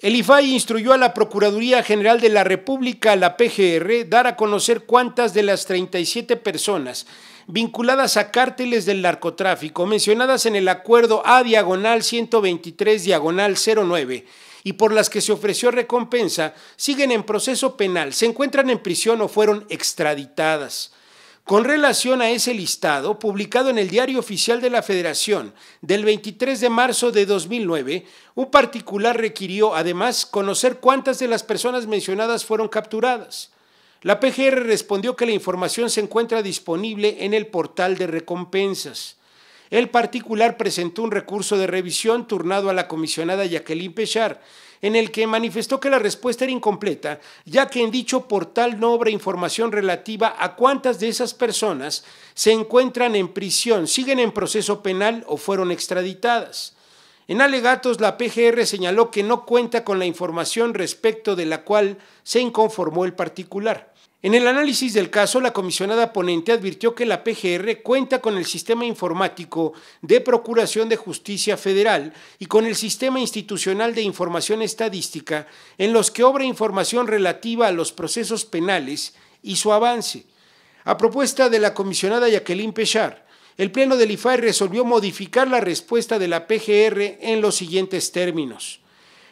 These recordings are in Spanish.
El IFAI instruyó a la Procuraduría General de la República, la PGR, dar a conocer cuántas de las 37 personas vinculadas a cárteles del narcotráfico mencionadas en el acuerdo A diagonal 123 diagonal 09 y por las que se ofreció recompensa siguen en proceso penal, se encuentran en prisión o fueron extraditadas. Con relación a ese listado, publicado en el Diario Oficial de la Federación del 23 de marzo de 2009, un particular requirió además conocer cuántas de las personas mencionadas fueron capturadas. La PGR respondió que la información se encuentra disponible en el portal de recompensas. El particular presentó un recurso de revisión turnado a la comisionada Jacqueline Pechard en el que manifestó que la respuesta era incompleta, ya que en dicho portal no obra información relativa a cuántas de esas personas se encuentran en prisión, siguen en proceso penal o fueron extraditadas. En alegatos, la PGR señaló que no cuenta con la información respecto de la cual se inconformó el particular. En el análisis del caso, la comisionada ponente advirtió que la PGR cuenta con el sistema informático de Procuración de Justicia Federal y con el sistema institucional de información estadística en los que obra información relativa a los procesos penales y su avance. A propuesta de la comisionada Jacqueline Pechar, el Pleno del IFAE resolvió modificar la respuesta de la PGR en los siguientes términos.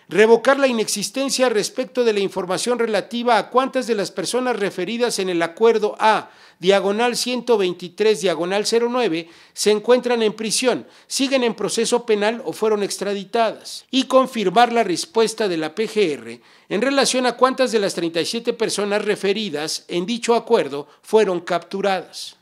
Revocar la inexistencia respecto de la información relativa a cuántas de las personas referidas en el acuerdo A, diagonal 123, diagonal 09, se encuentran en prisión, siguen en proceso penal o fueron extraditadas. Y confirmar la respuesta de la PGR en relación a cuántas de las 37 personas referidas en dicho acuerdo fueron capturadas.